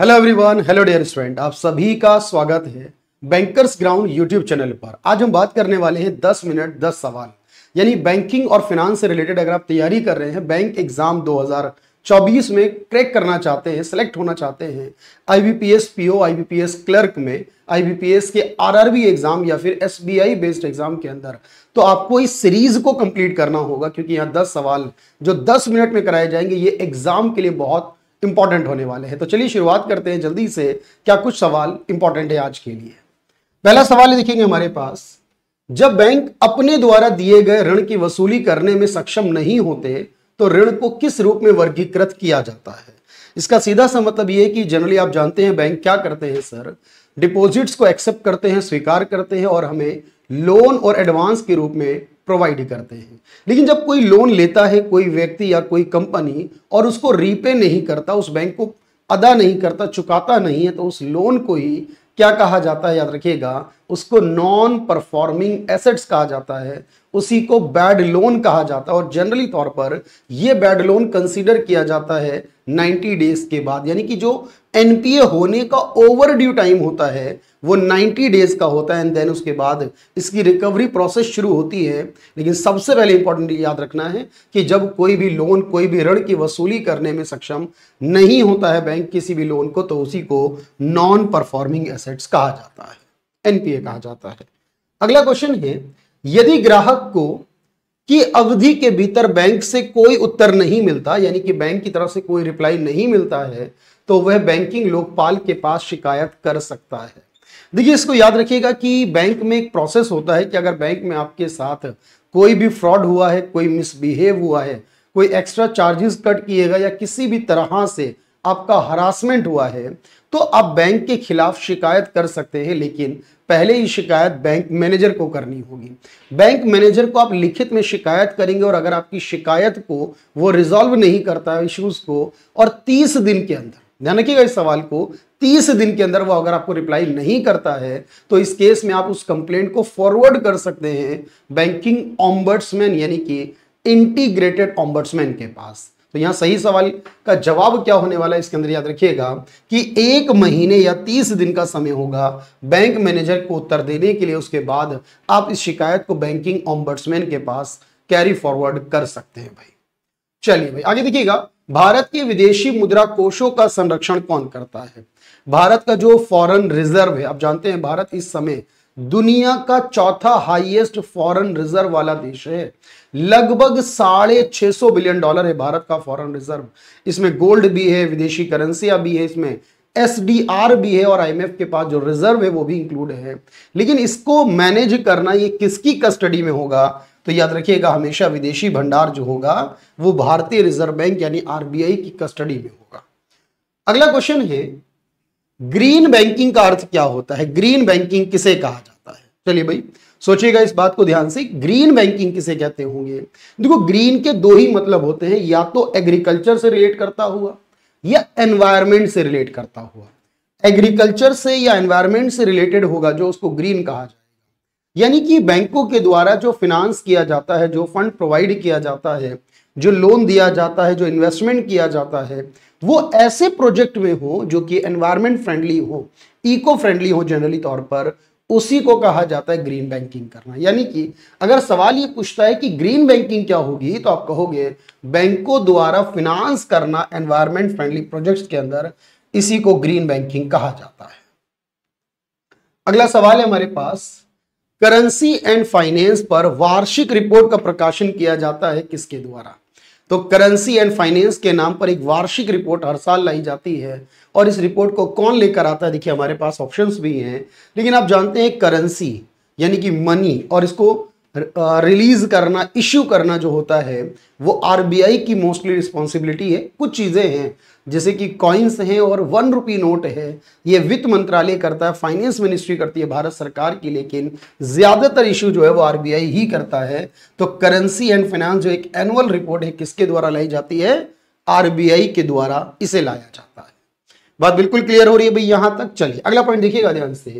hello everyone hello dear student आप सभी का स्वागत है बैंकर्स ग्राउंड यूट्यूब चैनल पर आज हम बात करने वाले हैं 10 मिनट 10 सवाल यानी बैंकिंग और फिनांस से रिलेटेड अगर आप तैयारी कर रहे हैं बैंक एग्जाम 2024 में क्रैक करना चाहते हैं सेलेक्ट होना चाहते हैं आईबीपीएस पीओ आईबीपीएस क्लर्क में आईबीपीएस के आर एग्जाम या फिर एस बेस्ड एग्जाम के अंदर तो आपको इस सीरीज को कंप्लीट करना होगा क्योंकि यहाँ दस सवाल जो दस मिनट में कराए जाएंगे ये एग्जाम के लिए बहुत इंपॉर्टेंट होने वाले हैं तो चलिए शुरुआत करते हैं जल्दी से क्या कुछ सवाल इंपॉर्टेंट है आज के लिए पहला सवाल देखेंगे हमारे पास जब बैंक अपने द्वारा दिए गए ऋण की वसूली करने में सक्षम नहीं होते तो ऋण को किस रूप में वर्गीकृत किया जाता है इसका सीधा सा मतलब यह कि जनरली आप जानते हैं बैंक क्या करते हैं सर डिपॉजिट्स को एक्सेप्ट करते हैं स्वीकार करते हैं और हमें लोन और एडवांस के रूप में प्रोवाइड करते हैं लेकिन जब कोई लोन लेता है कोई व्यक्ति या कोई कंपनी और उसको रीपे नहीं करता उस बैंक को अदा नहीं करता चुकाता नहीं है तो उस लोन को ही क्या कहा जाता है याद रखिएगा उसको नॉन परफॉर्मिंग एसेट्स कहा जाता है उसी को बैड लोन कहा जाता है और जनरली तौर पर यह बैड लोन कंसीडर किया जाता है 90 डेज के बाद यानी कि जो एनपीए होने का ओवर ड्यू टाइम होता है वो 90 डेज का होता है एंड देन उसके बाद इसकी रिकवरी प्रोसेस शुरू होती है लेकिन सबसे पहले इंपॉर्टेंट याद रखना है कि जब कोई भी लोन कोई भी ऋण की वसूली करने में सक्षम नहीं होता है बैंक किसी भी लोन को तो उसी को नॉन परफॉर्मिंग एसेट्स कहा जाता है एनपीए कहा जाता है अगला क्वेश्चन है यदि ग्राहक को की अवधि के भीतर बैंक से कोई उत्तर नहीं मिलता यानी कि बैंक की तरफ से कोई रिप्लाई नहीं मिलता है तो वह बैंकिंग लोकपाल के पास शिकायत कर सकता है देखिए इसको याद रखिएगा कि बैंक में एक प्रोसेस होता है कि अगर बैंक में आपके साथ कोई भी फ्रॉड हुआ है कोई मिसबिहेव हुआ है कोई एक्स्ट्रा चार्जेस कट किएगा या किसी भी तरह से आपका हरासमेंट हुआ है तो आप बैंक के खिलाफ शिकायत कर सकते हैं लेकिन पहले ही शिकायत बैंक मैनेजर को करनी होगी बैंक मैनेजर को आप लिखित में शिकायत करेंगे और अगर आपकी शिकायत को वो रिजॉल्व नहीं करता है इशूज़ को और 30 दिन के अंदर ध्यान रखिएगा इस सवाल को 30 दिन के अंदर वो अगर आपको रिप्लाई नहीं करता है तो इस केस में आप उस कंप्लेंट को फॉरवर्ड कर सकते हैं बैंकिंग ऑम्बर्ट्समैन यानी कि इंटीग्रेटेड ऑम्बर्ट्समैन के पास तो यहां सही सवाल का जवाब क्या होने वाला है इसके अंदर याद रखिएगा कि एक महीने या तीस दिन का समय होगा बैंक मैनेजर को उत्तर देने के लिए उसके बाद आप इस शिकायत को बैंकिंग ऑम्बर्ट्समैन के पास कैरी फॉरवर्ड कर सकते हैं भाई चलिए भाई आगे देखिएगा भारत के विदेशी मुद्रा कोषों का संरक्षण कौन करता है भारत का जो फॉरेन रिजर्व है आप जानते हैं भारत इस समय दुनिया का चौथा हाईएस्ट फॉरेन रिजर्व वाला देश है लगभग साढ़े छह सौ बिलियन डॉलर है भारत का फॉरेन रिजर्व इसमें गोल्ड भी है विदेशी करेंसियां भी है इसमें एस भी है और आईएमएफ के पास जो रिजर्व है वो भी इंक्लूड है लेकिन इसको मैनेज करना ये किसकी कस्टडी में होगा तो याद रखिएगा हमेशा विदेशी भंडार जो होगा वो भारतीय रिजर्व बैंक यानी आरबीआई की कस्टडी में होगा अगला क्वेश्चन है ग्रीन बैंकिंग का अर्थ क्या होता है ग्रीन बैंकिंग किसे कहा जाता है चलिए भाई सोचिएगा इस बात को ध्यान से ग्रीन बैंकिंग किसे कहते होंगे देखो ग्रीन के दो ही मतलब होते हैं या तो एग्रीकल्चर से रिलेट करता हुआ या एनवायरमेंट से रिलेट करता हुआ एग्रीकल्चर से या एनवायरमेंट से रिलेटेड होगा जो उसको ग्रीन कहा जाए यानी कि बैंकों के द्वारा जो फिनांस किया जाता है जो फंड प्रोवाइड किया जाता है जो लोन दिया जाता है जो इन्वेस्टमेंट किया जाता है वो ऐसे प्रोजेक्ट में हो जो कि एनवायरमेंट फ्रेंडली हो इको फ्रेंडली हो जनरली तौर पर उसी को कहा जाता है ग्रीन बैंकिंग करना यानी कि अगर सवाल ये पूछता है कि ग्रीन बैंकिंग क्या होगी तो आप कहोगे बैंकों द्वारा फिनांस करना एनवायरमेंट फ्रेंडली प्रोजेक्ट्स के अंदर इसी को ग्रीन बैंकिंग कहा जाता है अगला सवाल है हमारे पास करेंसी एंड फाइनेंस पर वार्षिक रिपोर्ट का प्रकाशन किया जाता है किसके द्वारा तो करेंसी एंड फाइनेंस के नाम पर एक वार्षिक रिपोर्ट हर साल लाई जाती है और इस रिपोर्ट को कौन लेकर आता है देखिए हमारे पास ऑप्शंस भी हैं लेकिन आप जानते हैं करेंसी यानी कि मनी और इसको रिलीज़ करना इश्यू करना जो होता है वो आरबीआई की मोस्टली रिस्पॉन्सिबिलिटी है कुछ चीज़ें हैं जैसे कि कॉइन्स हैं और वन रुपी नोट है ये वित्त मंत्रालय करता है फाइनेंस मिनिस्ट्री करती है भारत सरकार की लेकिन ज़्यादातर इशू जो है वो आरबीआई ही करता है तो करेंसी एंड फाइनेंस जो एक एनुअल रिपोर्ट है किसके द्वारा लाई जाती है आर के द्वारा इसे लाया जाता है बात बिल्कुल क्लियर हो रही है भाई यहाँ तक चलिए अगला पॉइंट देखिएगा ध्यान से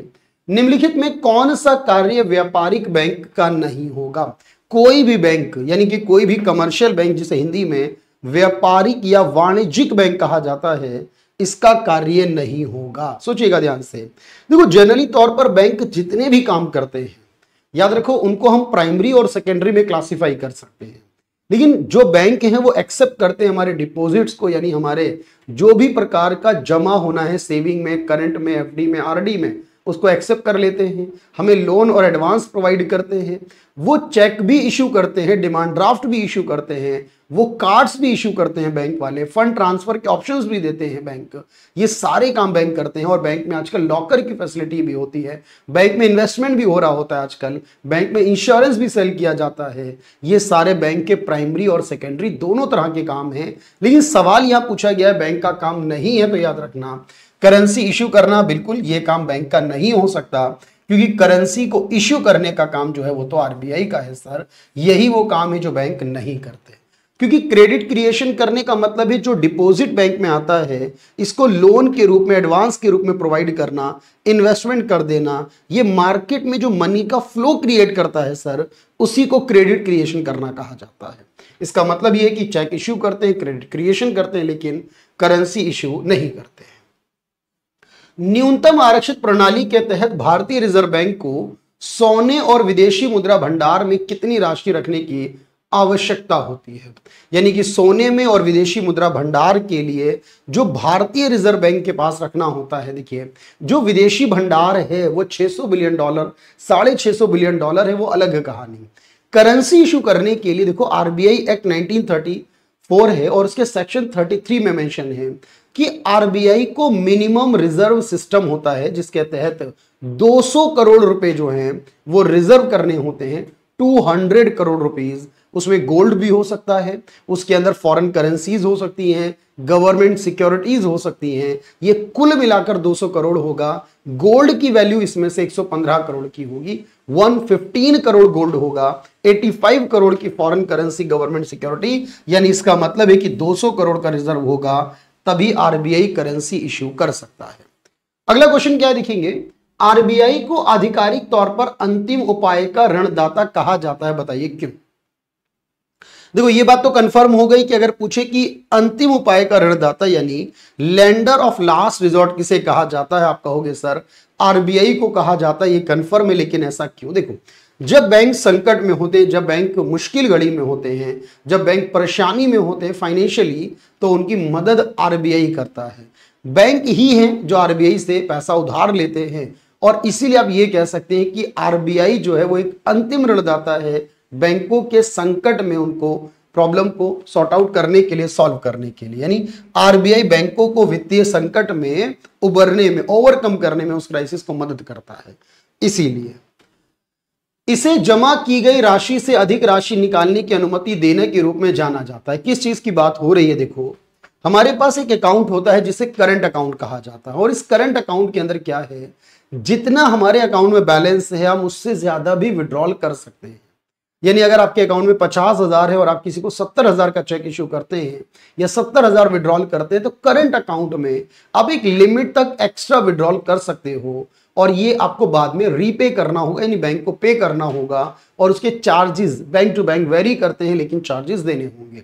निम्नलिखित में कौन सा कार्य व्यापारिक बैंक का नहीं होगा कोई भी बैंक यानी कि कोई भी कमर्शियल बैंक जिसे हिंदी में व्यापारिक या वाणिज्यिक बैंक कहा जाता है इसका कार्य नहीं होगा सोचिएगा ध्यान से देखो जनरली तौर पर बैंक जितने भी काम करते हैं याद रखो उनको हम प्राइमरी और सेकेंडरी में क्लासिफाई कर सकते हैं लेकिन जो बैंक हैं वो एक्सेप्ट करते हैं हमारे डिपॉजिट्स को यानी हमारे जो भी प्रकार का जमा होना है सेविंग में करंट में एफडी में आरडी में उसको एक्सेप्ट कर लेते हैं हमें लोन और एडवांस प्रोवाइड करते हैं वो चेक भी इशू करते हैं डिमांड ड्राफ्ट भी इशू करते हैं वो कार्ड्स भी इशू करते हैं बैंक वाले फंड ट्रांसफर के ऑप्शंस भी देते हैं बैंक ये सारे काम बैंक करते हैं और बैंक में आजकल लॉकर की फैसिलिटी भी होती है बैंक में इन्वेस्टमेंट भी हो रहा होता है आजकल बैंक में इंश्योरेंस भी सेल किया जाता है ये सारे बैंक के प्राइमरी और सेकेंडरी दोनों तरह के काम हैं लेकिन सवाल यहाँ पूछा गया है बैंक का काम नहीं है तो याद रखना करेंसी इशू करना बिल्कुल ये काम बैंक का नहीं हो सकता क्योंकि करेंसी को इश्यू करने का काम जो है वो तो आरबीआई का है सर यही वो काम है जो बैंक नहीं करते क्योंकि क्रेडिट क्रिएशन करने का मतलब है जो डिपॉजिट बैंक में आता है इसको लोन के रूप में एडवांस के रूप में प्रोवाइड करना इन्वेस्टमेंट कर देना ये मार्केट में जो मनी का फ्लो क्रिएट करता है सर उसी को क्रेडिट क्रिएशन करना कहा जाता है इसका मतलब ये है कि चेक इश्यू करते हैं क्रेडिट क्रिएशन करते हैं लेकिन करेंसी इश्यू नहीं करते हैं न्यूनतम आरक्षित प्रणाली के तहत भारतीय रिजर्व बैंक को सोने और विदेशी मुद्रा भंडार में कितनी राशि रखने की आवश्यकता होती है यानी कि सोने में और विदेशी मुद्रा भंडार के लिए जो भारतीय रिजर्व बैंक के पास रखना होता है देखिए जो विदेशी भंडार है वो 600 बिलियन डॉलर साढ़े छह बिलियन डॉलर है वो अलग कहानी करेंसी इशू करने के लिए देखो आरबीआई एक्ट फोर है और उसके सेक्शन 33 में मेंशन है कि आरबीआई को मिनिमम रिजर्व सिस्टम होता है जिसके तहत 200 करोड़ रुपए जो हैं वो रिजर्व करने होते हैं 200 करोड़ रुपीज उसमें गोल्ड भी हो सकता है उसके अंदर फॉरेन करेंसीज हो सकती हैं गवर्नमेंट सिक्योरिटीज हो सकती हैं ये कुल मिलाकर 200 करोड़ होगा गोल्ड की वैल्यू इसमें से 115 करोड़ की होगी 115 करोड़ गोल्ड होगा 85 करोड़ की फॉरेन करेंसी गवर्नमेंट सिक्योरिटी यानी इसका मतलब है कि 200 करोड़ का रिजर्व होगा तभी आरबीआई करेंसी इश्यू कर सकता है अगला क्वेश्चन क्या देखेंगे आरबीआई को आधिकारिक तौर पर अंतिम उपाय का ऋणदाता कहा जाता है बताइए क्यों देखो ये बात तो कंफर्म हो गई कि अगर पूछे कि अंतिम उपाय का ऋणदाता यानी लैंडर ऑफ लास्ट रिजॉर्ट किसे कहा जाता है आप कहोगे सर आरबीआई को कहा जाता है ये कंफर्म है लेकिन ऐसा क्यों देखो जब बैंक संकट में होते जब बैंक मुश्किल घड़ी में होते हैं जब बैंक परेशानी में होते हैं फाइनेंशियली तो उनकी मदद आरबीआई करता है बैंक ही हैं जो आरबीआई से पैसा उधार लेते हैं और इसीलिए आप ये कह सकते हैं कि आरबीआई जो है वो एक अंतिम ऋणदाता है बैंकों के संकट में उनको प्रॉब्लम को सॉर्ट आउट करने के लिए सॉल्व करने के लिए यानी आरबीआई बैंकों को वित्तीय संकट में उबरने में ओवरकम करने में उस क्राइसिस को मदद करता है इसीलिए इसे जमा की गई राशि से अधिक राशि निकालने की अनुमति देने के रूप में जाना जाता है किस चीज की बात हो रही है देखो हमारे पास एक अकाउंट होता है जिसे करंट अकाउंट कहा जाता है और इस करंट अकाउंट के अंदर क्या है जितना हमारे अकाउंट में बैलेंस है हम उससे ज्यादा भी विड्रॉल कर सकते हैं यानी अगर आपके अकाउंट में पचास हजार है और आप किसी को सत्तर हजार का चेक इश्यू करते हैं या सत्तर हजार विड्रॉल करते हैं तो करंट अकाउंट में आप एक लिमिट तक एक्स्ट्रा विड्रॉल कर सकते हो और ये आपको बाद में रीपे करना होगा यानी बैंक को पे करना होगा और उसके charges bank to bank vary करते हैं लेकिन चार्जेस देने होंगे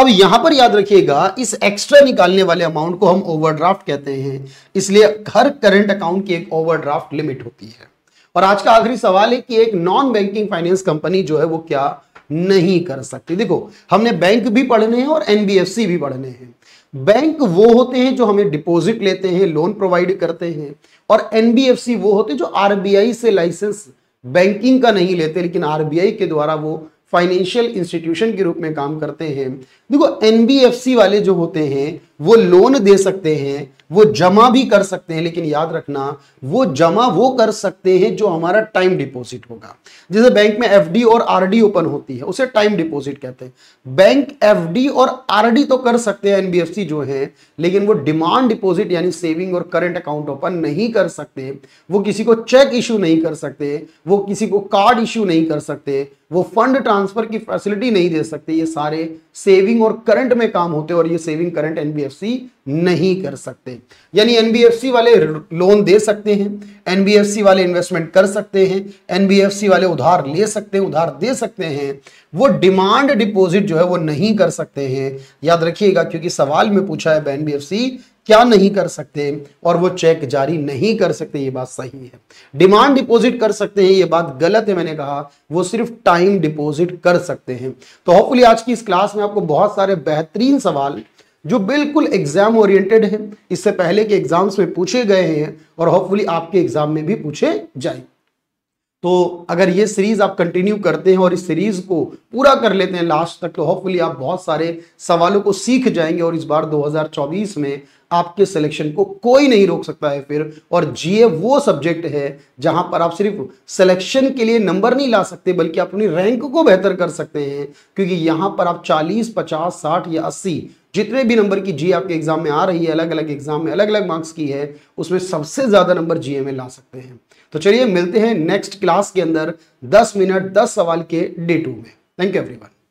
अब यहां पर याद रखिएगा इस एक्स्ट्रा निकालने वाले अमाउंट को हम ओवरड्राफ्ट कहते हैं इसलिए हर करंट अकाउंट की एक ओवरड्राफ्ट लिमिट होती है और आज का आखिरी सवाल है कि एक नॉन बैंकिंग फाइनेंस कंपनी जो है वो क्या नहीं कर सकती देखो हमने बैंक भी पढ़ने हैं और एनबीएफसी भी पढ़ने हैं बैंक वो होते हैं जो हमें डिपॉजिट लेते हैं लोन प्रोवाइड करते हैं और एनबीएफसी वो होते हैं जो आरबीआई से लाइसेंस बैंकिंग का नहीं लेते लेकिन आरबीआई के द्वारा वो फाइनेंशियल इंस्टीट्यूशन के रूप में काम करते हैं देखो एनबीएफसी वाले जो होते हैं वो लोन दे सकते हैं वो जमा भी कर सकते हैं लेकिन याद रखना वो जमा वो कर सकते हैं जो हमारा टाइम डिपॉजिट होगा जैसे बैंक में एफडी और आरडी ओपन होती है उसे टाइम डिपॉजिट कहते हैं बैंक एफडी और आरडी तो कर सकते हैं एनबीएफसी जो है लेकिन वो डिमांड डिपॉजिट यानी सेविंग और करंट अकाउंट ओपन नहीं कर सकते वो किसी को चेक इशू नहीं कर सकते वो किसी को कार्ड इशू नहीं कर सकते वो फंड ट्रांसफर की फैसिलिटी नहीं दे सकते ये सारे सेविंग और करंट में काम होते हैं और ये सेविंग करंट एनबीएफ एनबीएफसी नहीं कर सकते यानी एनबीएफसी वाले लोन दे सकते हैं एनबीएफसी वाले इन्वेस्टमेंट कर सकते हैं एनबीएफसी वाले उधार ले सकते हैं उधार दे सकते हैं वो डिमांड डिपॉजिट जो है वो नहीं कर सकते हैं याद रखिएगा क्योंकि सवाल में पूछा है एनबीएफसी क्या नहीं कर सकते और वो चेक जारी नहीं कर सकते ये बात सही है डिमांड डिपॉजिट कर सकते हैं ये बात गलत है मैंने कहा वो सिर्फ टाइम डिपॉजिट कर सकते हैं तो होपफुली आज की इस क्लास में आपको बहुत सारे बेहतरीन सवाल जो बिल्कुल एग्जाम ओरिएंटेड है इससे पहले के एग्जाम्स में पूछे गए हैं और होपफुली आपके एग्जाम में भी पूछे जाए तो अगर ये सीरीज आप कंटिन्यू करते हैं और इस सीरीज को पूरा कर लेते हैं लास्ट तक तो होपफुली आप बहुत सारे सवालों को सीख जाएंगे और इस बार 2024 में आपके सिलेक्शन को कोई नहीं रोक सकता है फिर और जीए वो सब्जेक्ट है जहां पर आप सिर्फ सिलेक्शन के लिए नंबर नहीं ला सकते बल्कि आप अपनी रैंक को बेहतर कर सकते हैं क्योंकि यहां पर आप 40, 50, 60 या अस्सी जितने भी नंबर की जी आपके एग्जाम में आ रही है अलग अलग एग्जाम में अलग अलग मार्क्स की है उसमें सबसे ज्यादा नंबर जी में ला सकते हैं तो चलिए मिलते हैं नेक्स्ट क्लास के अंदर दस मिनट दस सवाल के डे टू में थैंक यू एवरीवन